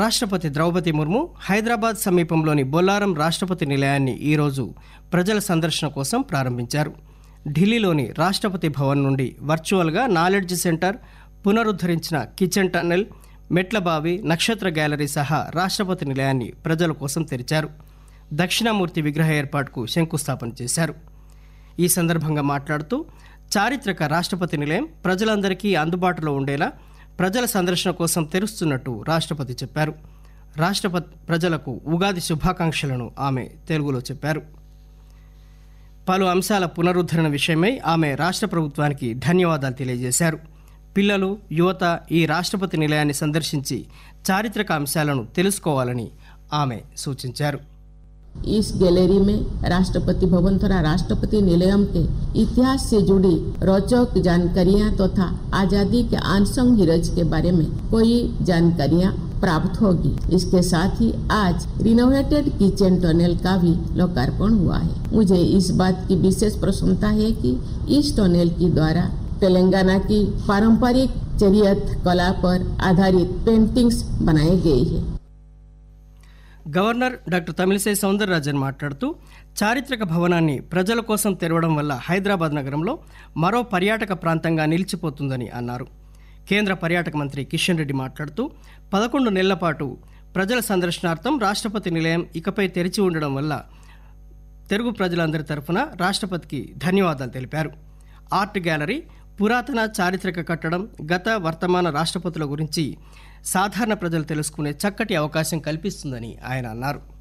రాష్ట్రపతి ద్రౌపది ముర్ము హైదరాబాద్ సమీపంలోని బొల్లారం రాష్ట్రపతి నిలయాన్ని ఈరోజు ప్రజల సందర్శన కోసం ప్రారంభించారు ఢిల్లీలోని రాష్ట్రపతి భవన్ నుండి వర్చువల్గా నాలెడ్జ్ సెంటర్ పునరుద్ధరించిన కిచెన్ టన్నెల్ మెట్లబావి నక్షత్ర గ్యాలరీ సహా రాష్ట్రపతి నిలయాన్ని ప్రజల కోసం తెరిచారు దక్షిణామూర్తి విగ్రహ ఏర్పాటుకు శంకుస్థాపన చేశారు ఈ సందర్భంగా మాట్లాడుతూ చారిత్రక రాష్ట్రపతి నిలయం ప్రజలందరికీ అందుబాటులో ఉండేలా ప్రజల సందర్శన కోసం తెరుస్తున్నట్టు రాష్ట్రపతి చెప్పారు రాష్ట్రపతి ప్రజలకు ఉగాది శుభాకాంక్షలను ఆమె తెలుగులో చెప్పారు పలు అంశాల పునరుద్ధరణ విషయమై ఆమె రాష్ట్ర ప్రభుత్వానికి ధన్యవాదాలు తెలియజేశారు పిల్లలు యువత ఈ రాష్ట్రపతి నిలయాన్ని సందర్శించి చారిత్రక అంశాలను తెలుసుకోవాలని ఆమె సూచించారు इस गैलरी में राष्ट्रपति भवन तथा राष्ट्रपति निलयम के इतिहास से जुड़ी रोचक जानकारियां तथा तो आजादी के आंसंग हीरज के बारे में कोई जानकारियां प्राप्त होगी इसके साथ ही आज रिनोवेटेड किचन टनल का भी लोकार्पण हुआ है मुझे इस बात की विशेष प्रसन्नता है कि इस टनल के द्वारा तेलंगाना की पारंपरिक चरियत कला पर आधारित पेंटिंग्स बनाए गए हैं గవర్నర్ డాక్టర్ తమిళిసై సౌందరరాజన్ మాట్లాడుతూ చారిత్రక భవనాన్ని ప్రజల కోసం తెరవడం వల్ల హైదరాబాద్ నగరంలో మరో పర్యాటక ప్రాంతంగా నిలిచిపోతుందని అన్నారు కేంద్ర పర్యాటక మంత్రి కిషన్ రెడ్డి మాట్లాడుతూ పదకొండు నెలల పాటు ప్రజల సందర్శనార్థం రాష్ట్రపతి నిలయం ఇకపై తెరిచి ఉండడం వల్ల తెలుగు ప్రజలందరి తరఫున రాష్ట్రపతికి ధన్యవాదాలు తెలిపారు ఆర్ట్ గ్యాలరీ పురాతన చారిత్రక కట్టడం గత వర్తమాన రాష్ట్రపతుల గురించి సాధారణ ప్రజలు తెలుసుకునే చక్కటి అవకాశం కల్పిస్తుందని ఆయన అన్నారు